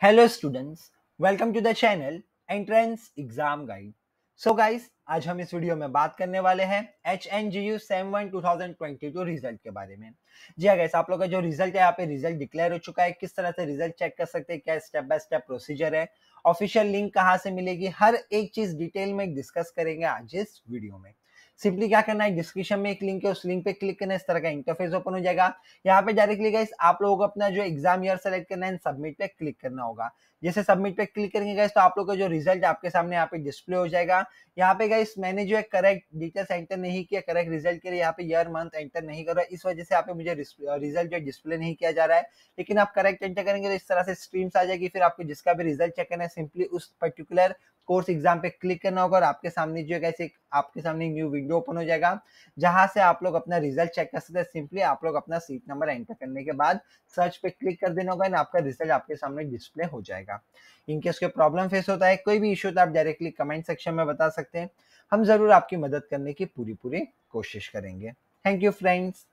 Hello students, welcome to the channel Entrance Exam Guide. So guys, आज हम इस video में बात करने वाले हैं H N G U sem one two thousand twenty two result के बारे में जी अगर हाँ आप लोग का जो रिजल्ट है यहाँ पे रिजल्ट डिक्लेयर हो चुका है किस तरह से रिजल्ट चेक कर सकते हैं क्या स्टेप बाय स्टेप प्रोसीजर है ऑफिशियल लिंक कहाँ से मिलेगी हर एक चीज डिटेल में डिस्कस करेंगे आज इस वीडियो में सिंपली क्या करना है डिस्क्रिप्शन में एक लिंक है उस लिंक पे क्लिक करना इस तरह का इंटरफेस ओपन हो जाएगा यहाँ पे डायरेक्टली गाइस आप लोगों को अपना जो एग्जाम ईयर सेलेक्ट करना है सबमिट पे क्लिक करना होगा जैसे सबमिट पे क्लिक करेंगे गाइस तो आप लोगों का जो रिजल्ट आपके सामने यहाँ पे डिस्प्ले हो जाएगा यहाँ पे गए गाइस मैंने जो है करेक्ट डिटेल्स एंटर नहीं किया करेक्ट रिजल्ट के लिए यहाँ पे ईयर मंथ एंटर नहीं कर रहा इस वजह से यहाँ पे मुझे रिजल्ट जो है डिस्प्ले नहीं किया जा रहा है लेकिन आप करेक्ट एंटर करेंगे तो इस तरह से स्ट्रीम्स आ जाएगी फिर आपको जिसका भी रिजल्ट चेक करना है सिंपली उस पर्टिकुलर कोर्स एग्जाम पे क्लिक करना होगा और आपके सामने जो है ऐसे आपके सामने न्यू विंडो ओपन हो जाएगा जहां से आप लोग अपना रिजल्ट चेक कर सकते हैं सिंपली आप लोग अपना सीट नंबर एंटर करने के बाद सर्च पे क्लिक कर देना होगा एंड आपका रिजल्ट आपके सामने डिस्प्ले हो जाएगा इनकेस कोई प्रॉब्लम फेस होता है कोई भी इशू तो आप डायरेक्टली कमेंट सेक्शन में बता सकते हैं हम जरूर आपकी मदद करने की पूरी पूरी कोशिश करेंगे थैंक यू फ्रेंड्स